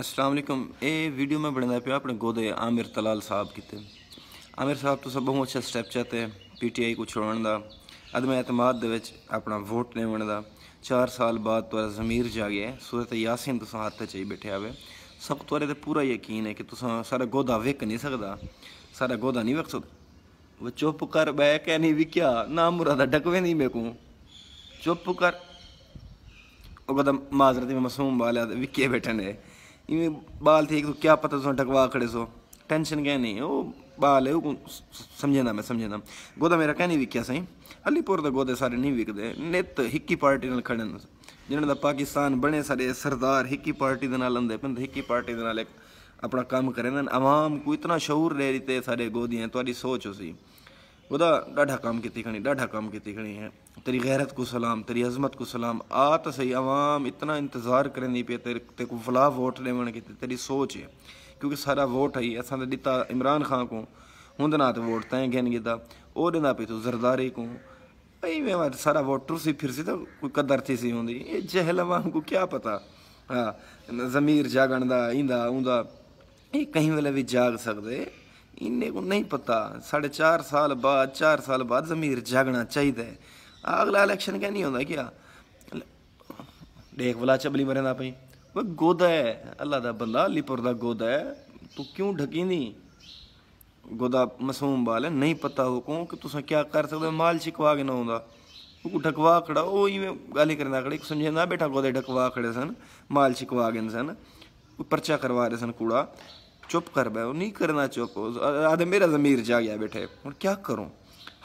ਅਸਲਾਮ ਅਲੈਕਮ ਇਹ ਵੀਡੀਓ ਮੈਂ बनना ਪਿਆ ਆਪਣੇ ਗੋਦੇ ਆਮਿਰ ਤਲਾਲ ਸਾਹਿਬ किते ਆਮਿਰ ਸਾਹਿਬ ਤੋਂ ਤੋਂ ਅੱਛਾ ਸਟੈਪ ਚਾਤੇ ਪੀਟੀਆਈ ਕੋ ਛੋੜਨ ਦਾ ਅਦਮ ਇਤਮਾਦ ਦੇ ਵਿੱਚ ਆਪਣਾ ਵੋਟ ਲੈਣ ਦਾ 4 ਸਾਲ ਬਾਅਦ ਤੁਹਾਡਾ ਜ਼ਮੀਰ ਜਾਗਿਆ ਸੂਰਤ ਯਾਸੀਨ ਤੋਂ ਹੱਥ 'ਚ ਹੀ ਬਿਠਿਆ ਹੋਵੇ ਸਭ ਤੁਹਾਡੇ ਤੇ ਪੂਰਾ ਯਕੀਨ ਹੈ ਕਿ ਤੁਸੀਂ ਸਾਰਾ ਗੋਦਾ ਵਿਕ ਨਹੀਂ ਸਕਦਾ ਸਾਰਾ ਗੋਦਾ ਨਹੀਂ ਵੇਖ ਸਕਦਾ ਉਹ ਚੁੱਪ ਕਰ ਬੈ ਕੇ ਨਹੀਂ ਵਿਕਿਆ ਨਾ ਮੁਰਾਦਾ ਡਕਵੇਂ ਨਹੀਂ ਮੇਕੂ ਚੁੱਪ ਕਰ ਉਹ ਗੋਦਾ ਮਾਜ਼ਰਤ ਮਸੂਮ ਵਾਲਾ ਵਿਕੇ ਬੈਠੇ ਨੇ ਇਵੇਂ ਬਾਲ ਠੀਕ ਤੋ ਕੀ ਪਤਾ ਤੁਸੀਂ ਟਕਵਾ ਖੜੇ ਸੋ ਟੈਨਸ਼ਨ ਕਹਿ ਨਹੀਂ ਉਹ ਬਾਲ ਹੈ ਉਹ ਸਮਝਣਾ ਮੈਂ ਸਮਝਣਾ ਗੋਦਾ ਮੇਰਾ ਕਹਿ ਨਹੀਂ ਵਿਕਿਆ ਸਹੀਂ ਅਲੀਪੁਰ ਦਾ ਗੋਦੇ ਸਾਰੇ ਨਹੀਂ ਵਿਕਦੇ ਨਿਤ ਹਿੱਕੀ ਪਾਰਟੀ ਨਾਲ ਖੜਨ ਜਿਹਨਾਂ ਦਾ ਪਾਕਿਸਤਾਨ ਬਣੇ ਸਾਰੇ ਸਰਦਾਰ ਹਿੱਕੀ ਪਾਰਟੀ ਦੇ ਨਾਲ ਲੰਦੇ ਪੈਂਦੇ ਹਿੱਕੀ ਪਾਰਟੀ ਦੇ ਨਾਲ ਆਪਣਾ ਕੰਮ ਕਰੇ ਨਾ ਆਵਾਮ ਕੋ ਇਤਨਾ ਸ਼ੌਹਰ ਰਹਿ ਰਿਤੇ ਸਾਡੇ ਗੋਦੀਆਂ ਤੁਹਾਡੀ ਸੋਚ ਸੀ ਉਹਦਾ ਡਾਢਾ ਕੰਮ ਕੀਤੀ ਖਣੀ ਡਾਢਾ ਕੰਮ ਕੀਤੀ ਖਣੀ ਹੈ ਤੇਰੀ ਗੈਰਤ ਕੋ ਸਲਾਮ ਤੇਰੀ ਅਜ਼ਮਤ ਕੋ ਸਲਾਮ ਆ ਤਾਂ ਸਹੀ ਆਵਾਮ ਇਤਨਾ ਇੰਤਜ਼ਾਰ ਕਰਨੀ ਪਈ ਤੇਰੇ ਤੇ ਕੋ ਫਲਾ ਵੋਟ ਲੈਣ ਕੀਤੀ ਤੇਰੀ ਸੋਚ ਹੈ ਕਿਉਂਕਿ ਸਾਰਾ ਵੋਟ ਹੈ ਅਸਾਂ ਦਾ ਦਿੱਤਾ ਇਮਰਾਨ ਖਾਨ ਕੋ ਹੁੰਦੇ ਤੇ ਵੋਟ ਤਾਂ ਗੈਨ ਗਿੱਦਾ ਉਹ ਦਿੰਦਾ ਪਈ ਤੂੰ ਜ਼ਰਦਾਰੇ ਕੋ ਭਈ ਮੈਂ ਸਾਰਾ ਵੋਟਰ ਸੀ ਫਿਰ ਸੀ ਤਾਂ ਕੋਈ ਕਦਰ ਤੇ ਸੀ ਹੁੰਦੀ ਇਹ ਜਹਲ ਆਵਾਮ ਕੋ ਕੀ ਪਤਾ ਹਾਂ ਜ਼ਮੀਰ ਜਾਗਣ ਦਾ ਇੰਦਾ ਉਂਦਾ ਇਹ ਕਹੀਂ ਵਲੇ ਵੀ ਜਾਗ ਸਕਦੇ ਇੰਨੇ ਕੋ ਨਹੀਂ ਪਤਾ 4.5 ਸਾਲ ਬਾਅਦ 4 ਸਾਲ ਬਾਅਦ ਜ਼ਮੀਰ ਜਾਗਣਾ ਚਾਹੀਦਾ ਹੈ ਅਗਲਾ ਇਲੈਕਸ਼ਨ ਕਿਆ ਨਹੀਂ ਹੁੰਦਾ ਕਿਆ ਦੇਖ ਵਲਾ ਚਬਲੀ ਮਰਦਾ ਪਈ ਉਹ ਗੋਦਾ ਹੈ ਅੱਲਾ ਦਾ ਬੰਦਾ ਲੀਪੁਰ ਦਾ ਗੋਦਾ ਹੈ ਤੂੰ ਕਿਉਂ ਢਕੀਂਦੀ ਗੋਦਾ ਮਸੂਮ ਬਾਲ ਹੈ ਨਹੀਂ ਪਤਾ ਕੋ ਕਿ ਤੁਸੀਂ ਕੀ ਕਰ ਸਕਦੇ ਮਾਲ ਚਿਕਵਾ ਕੇ ਨਾ ਹੁੰਦਾ ਉਹ ਢਕਵਾ ਖੜਾ ਉਹ ਇਵੇਂ ਗਾਲੀ ਕਰਨਾ ਖੜੇ ਸਮਝਿਆ ਬੇਟਾ ਗੋਦੇ ਢਕਵਾ ਖੜੇ ਸਨ ਮਾਲ ਚਿਕਵਾ ਗਏ ਸਨ ਪਰਚਾ ਕਰਵਾ ਰਹੇ ਸਨ ਕੂੜਾ ਚੁੱਪ ਕਰ ਬੈ ਉਹ ਨਹੀਂ ਕਰਨਾ ਚੁੱਪ ਆਦੇ ਮੇਰਾ ਜ਼ਮੀਰ ਗਿਆ ਬੈਠੇ ਹੁਣ ਕੀ ਕਰੂੰ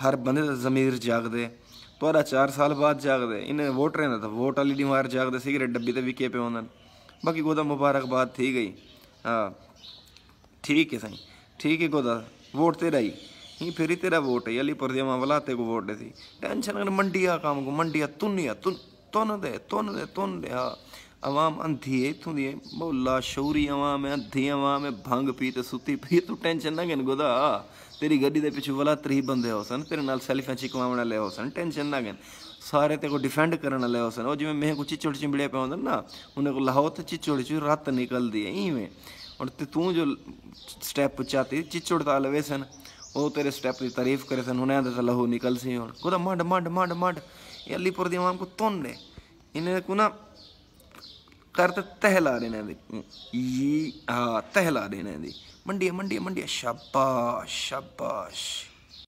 ਹਰ ਬੰਦੇ ਦਾ ਜ਼ਮੀਰ ਜਾਗਦੇ ਤੁਹਾਡਾ 4 ਸਾਲ ਬਾਅਦ ਜਾਗਦੇ ਇਹਨੇ ਵੋਟਰਾਂ ਦਾ ਤਾਂ ਵੋਟ ਵਾਲੀ ਦੀਵਾਰ ਜਾਗਦੇ ਸਿਗਰਟ ਡੱਬੀ ਤੇ ਵਿਕੇ ਪਿਆ ਉਹਨਾਂ ਬਾਕੀ ਗੋਦਾ ਮੁਬਾਰਕਬਾਦ ਠੀਕ ਗਈ ਹਾਂ ਠੀਕ ਹੈ ਸਹੀ ਠੀਕ ਹੈ ਗੋਦਾ ਵੋਟ ਤੇਰਾ ਹੀ ਫੇਰੀ ਤੇਰਾ ਵੋਟ वोट है अली परदिया मामला ਤੇ ਕੋ ਵੋਟ थी टेंशन कर मंडिया ਮੰਡੀਆ को मंडिया तुनिया तुन तोन दे ਦੇ दे तोन अवाम अंधी है इतों की मोला शौरी अवाम है अंधी अवाम है भंग पी तो सुती पी तू टेंशन ना गिन गोदा तेरी गड्डी के पिछू वाला त्री बंदे हो सन तेरे नाल सेल्फियां चिकवावण हो सन टेंशन ना गिन सारे तेरे को डिफेंड करने वाले हो सन और जिमें मैं को चिचोड़ चिंबड़िया पे होंगे ना उन्हें को लाओ तो चिचोड़ चू रत निकलती है इवें और तू जो स्टैप चाहती चिचुड़ता लवे सन ਉਹ ਤੇਰੇ ਸਟੈਪ ਦੀ ਤਾਰੀਫ ਕਰੇ ਸਨ ਹੁਣਿਆਂ ਦੇ ਤਾਂ ਲਹੂ ਨਿਕਲ ਸੀ ਹੁਣ ਕੋਦਾ ਮੱਡ ਮੱਡ ਮੱਡ ਮੱਡ ਇਹ ਅਲੀਪੁਰ ਦੀ ਆਵਾਮ ਕੋ ਤੁੰਨੇ ਇਹਨੇ ਕੋ कर तहला देना ये हाँ तहला देना मंडिया मंडिया मंडिया शाबाश शाबाश